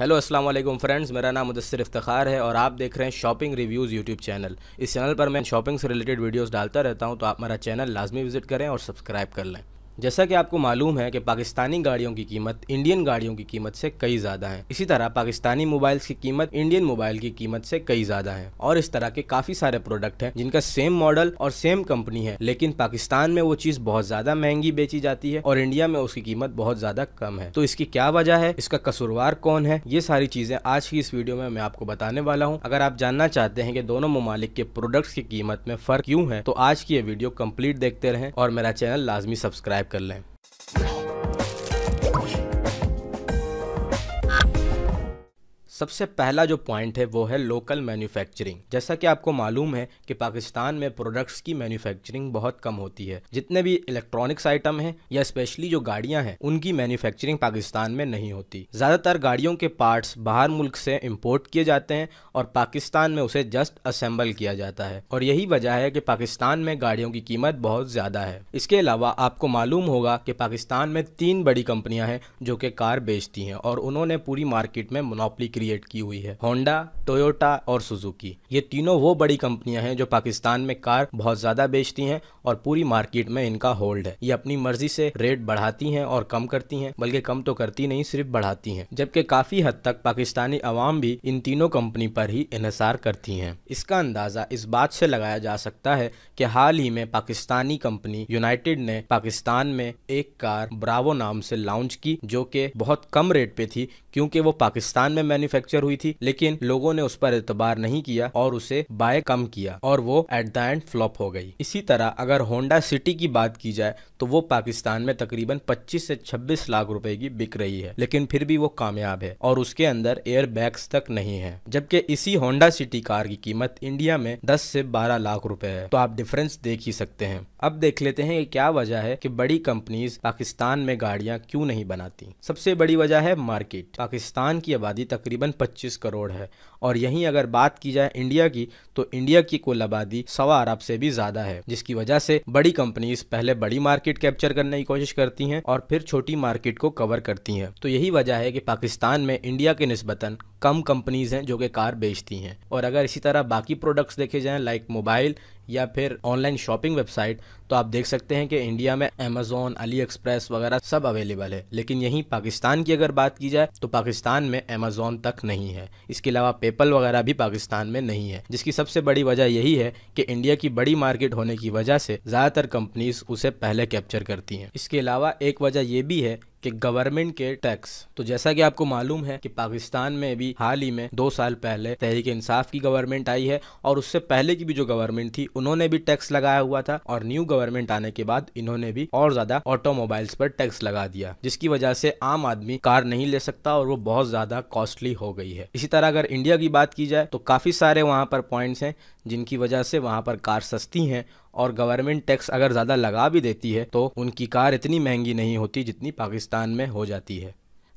hello अस्सलाम वालेकुम friends मेरा नाम मुदसर इफ्तार है और आप देख रहे हैं शॉपिंग रिव्यूज़ यूट्यूब चैनल इस चैनल पर मैं शॉपिंग से रिलेटेड वीडियोस डालता रहता हूं तो आप मेरा चैनल लाजमी विजिट करें और सब्सक्राइब कर लें जैसा कि आपको मालूम है कि पाकिस्तानी गाड़ियों की कीमत इंडियन गाड़ियों की कीमत से कई ज़्यादा है इसी तरह पाकिस्तानी मोबाइल्स की कीमत इंडियन मोबाइल की कीमत से कई ज़्यादा है और इस तरह के काफ़ी सारे प्रोडक्ट हैं जिनका सेम मॉडल और सेम कंपनी है लेकिन पाकिस्तान में वो चीज़ बहुत ज़्यादा महंगी बेची जाती है और इंडिया में उसकी कीमत बहुत ज़्यादा कम है तो इसकी क्या वजह है इसका कसूरवार कौन है ये सारी चीज़ें आज की इस वीडियो में मैं आपको बताने वाला हूँ अगर आप जानना चाहते हैं कि दोनों ममालिक के प्रोडक्ट्स की कीमत में फ़र्क क्यों है तो आज की ये वीडियो कम्प्लीट देखते रहें और मेरा चैनल लाजमी सब्सक्राइब कर लें सबसे पहला जो पॉइंट है वो है लोकल मैन्युफैक्चरिंग जैसा कि आपको मालूम है कि पाकिस्तान में प्रोडक्ट्स की मैन्युफैक्चरिंग बहुत कम होती है जितने भी इलेक्ट्रॉनिक्स आइटम हैं या स्पेशली जो गाड़ियां हैं उनकी मैन्युफैक्चरिंग पाकिस्तान में नहीं होती ज़्यादातर गाड़ियों के पार्ट्स बाहर मुल्क से इम्पोर्ट किए जाते हैं और पाकिस्तान में उसे जस्ट असेंबल किया जाता है और यही वजह है कि पाकिस्तान में गाड़ियों की कीमत बहुत ज़्यादा है इसके अलावा आपको मालूम होगा कि पाकिस्तान में तीन बड़ी कंपनियाँ हैं जो कि कार बेचती हैं और उन्होंने पूरी मार्केट में मोनोपली क्रिएट क्रिएट की हुई है होंडा टोयोटा और सुजुकी ये तीनों वो बड़ी कंपनियां हैं जो पाकिस्तान में कार बहुत ज़्यादा बेचती हैं और पूरी मार्केट में इनका होल्ड है ये अपनी मर्जी से रेट बढ़ाती हैं और कम करती हैं बल्कि कम तो करती नहीं सिर्फ बढ़ाती हैं जबकि काफ़ी हद तक पाकिस्तानी अवाम भी इन तीनों कंपनी पर ही इसार करती हैं इसका अंदाज़ा इस बात से लगाया जा सकता है कि हाल ही में पाकिस्तानी कंपनी यूनाइटेड ने पाकिस्तान में एक कार ब्रावो नाम से लॉन्च की जो कि बहुत कम रेट पे थी क्योंकि वो पाकिस्तान में मैन्युफैक्चर मैन्युफैक्चर हुई थी लेकिन लोगों ने उस पर एतबार नहीं किया और उसे बाय कम किया और वो एट द एंड फ्लॉप हो गई इसी तरह अगर होंडा सिटी की बात की जाए तो वो पाकिस्तान में तकरीबन 25 से 26 लाख रुपए की बिक रही है लेकिन फिर भी वो कामयाब है और उसके अंदर एयर बैग्स तक नहीं है जबकि इसी होंडा सिटी कार की कीमत इंडिया में 10 से 12 लाख रुपए है तो आप डिफरेंस देख ही सकते हैं अब देख लेते हैं क्या वजह है कि बड़ी कंपनीज पाकिस्तान में गाड़ियां क्यों नहीं बनाती सबसे बड़ी वजह है मार्केट पाकिस्तान की आबादी तकरीबन 25 करोड़ है और यहीं अगर बात की जाए इंडिया की तो इंडिया की कुल आबादी सवा अरब से भी ज्यादा है जिसकी वजह से बड़ी कंपनीज पहले बड़ी मार्केट कैप्चर करने की कोशिश करती हैं और फिर छोटी मार्केट को कवर करती हैं तो यही वजह है कि पाकिस्तान में इंडिया के नस्बता कम कंपनीज़ हैं जो कि कार बेचती हैं और अगर इसी तरह बाकी प्रोडक्ट्स देखे जाएँ लाइक मोबाइल या फिर ऑनलाइन शॉपिंग वेबसाइट तो आप देख सकते हैं कि इंडिया में अमेज़ोन अली एक्सप्रेस वगैरह सब अवेलेबल है लेकिन यहीं पाकिस्तान की अगर बात की जाए तो पाकिस्तान में अमेज़ोन तक नहीं है इसके अलावा पेपल वगैरह भी पाकिस्तान में नहीं है जिसकी सबसे बड़ी वजह यही है कि इंडिया की बड़ी मार्केट होने की वजह से ज़्यादातर कंपनीज उसे पहले कैप्चर करती हैं इसके अलावा एक वजह यह भी है कि गवर्नमेंट के टैक्स तो जैसा कि आपको मालूम है कि पाकिस्तान में भी हाल ही में दो साल पहले तहरीक इंसाफ की गवर्नमेंट आई है और उससे पहले की भी जो गवर्नमेंट थी उन्होंने भी टैक्स लगाया हुआ था और न्यू गवर्नमेंट आने के बाद इन्होंने भी और ज्यादा ऑटोमोबाइल्स पर टैक्स लगा दिया जिसकी वजह से आम आदमी कार नहीं ले सकता और वो बहुत ज्यादा कॉस्टली हो गई है इसी तरह अगर इंडिया की बात की जाए तो काफी सारे वहाँ पर पॉइंट्स हैं जिनकी वजह से वहाँ पर कार सस्ती हैं और गवर्नमेंट टैक्स अगर ज़्यादा लगा भी देती है तो उनकी कार इतनी महंगी नहीं होती जितनी पाकिस्तान में हो जाती है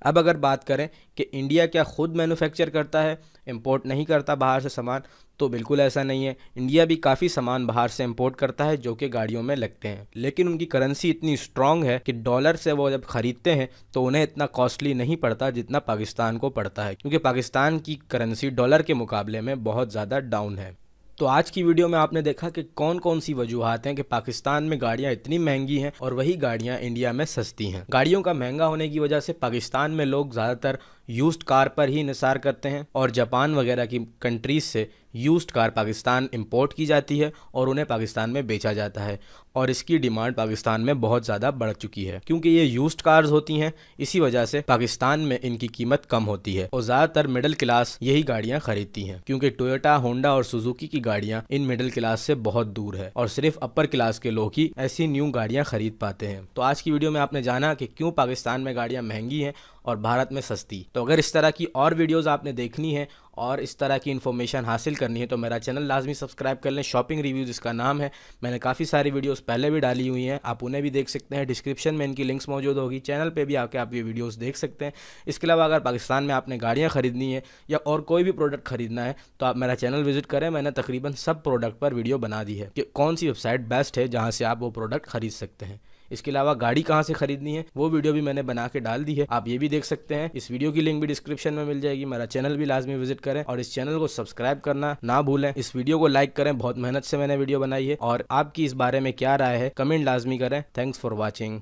अब अगर बात करें कि इंडिया क्या खुद मैन्युफैक्चर करता है इंपोर्ट नहीं करता बाहर से सामान तो बिल्कुल ऐसा नहीं है इंडिया भी काफ़ी सामान बाहर से इंपोर्ट करता है जो कि गाड़ियों में लगते हैं लेकिन उनकी करेंसी इतनी स्ट्रांग है कि डॉलर से वो जब ख़रीदते हैं तो उन्हें इतना कॉस्टली नहीं पड़ता जितना पाकिस्तान को पड़ता है क्योंकि पाकिस्तान की करेंसी डॉलर के मुकाबले में बहुत ज़्यादा डाउन है तो आज की वीडियो में आपने देखा कि कौन कौन सी वजूहत हैं कि पाकिस्तान में गाड़ियां इतनी महंगी हैं और वही गाड़ियां इंडिया में सस्ती हैं गाड़ियों का महंगा होने की वजह से पाकिस्तान में लोग ज़्यादातर यूज्ड कार पर ही निसार करते हैं और जापान वगैरह की कंट्रीज़ से यूज्ड कार पाकिस्तान इंपोर्ट की जाती है और उन्हें पाकिस्तान में बेचा जाता है और इसकी डिमांड पाकिस्तान में बहुत ज़्यादा बढ़ चुकी है क्योंकि ये यूज्ड कार्स होती हैं इसी वजह से पाकिस्तान में इनकी कीमत कम होती है और ज़्यादातर मिडिल क्लास यही गाड़ियाँ खरीदती हैं क्योंकि टोयोटा होंडा और सुजुकी की गाड़ियाँ इन मिडिल क्लास से बहुत दूर है और सिर्फ अपर क्लास के लोग ही ऐसी न्यू गाड़ियाँ खरीद पाते हैं तो आज की वीडियो में आपने जाना कि क्यों पाकिस्तान में गाड़ियाँ महंगी हैं और भारत में सस्ती तो अगर इस तरह की और वीडियोज़ आपने देखनी है और इस तरह की इन्फॉर्मेशन हासिल करनी है तो मेरा चैनल लाजमी सब्सक्राइब कर लें शॉपिंग रिव्यूज़ इसका नाम है मैंने काफ़ी सारी वीडियोज़ पहले भी डाली हुई हैं आप उन्हें भी देख सकते हैं डिस्क्रिप्शन में इनकी लिंक्स मौजूद होगी चैनल पर भी आके आप ये वीडियोज़ देख सकते हैं इसके अलावा अगर पाकिस्तान में आपने गाड़ियाँ खरीदनी है या और कोई भी प्रोडक्ट खरीदना है तो आप मेरा चैनल विजिट करें मैंने तकरीबन सब प्रोडक्ट पर वीडियो बना दी है कि कौन सी वेबसाइट बेस्ट है जहाँ से आप वो प्रोडक्ट खरीद सकते हैं इसके अलावा गाड़ी कहाँ से खरीदनी है वो वीडियो भी मैंने बना के डाल दी है आप ये भी देख सकते हैं इस वीडियो की लिंक भी डिस्क्रिप्शन में मिल जाएगी मेरा चैनल भी लाजमी विजिट करें और इस चैनल को सब्सक्राइब करना ना भूलें इस वीडियो को लाइक करें बहुत मेहनत से मैंने वीडियो बनाई है और आपकी इस बारे में क्या राय है कमेंट लाजमी करें थैंक्स फॉर वॉचिंग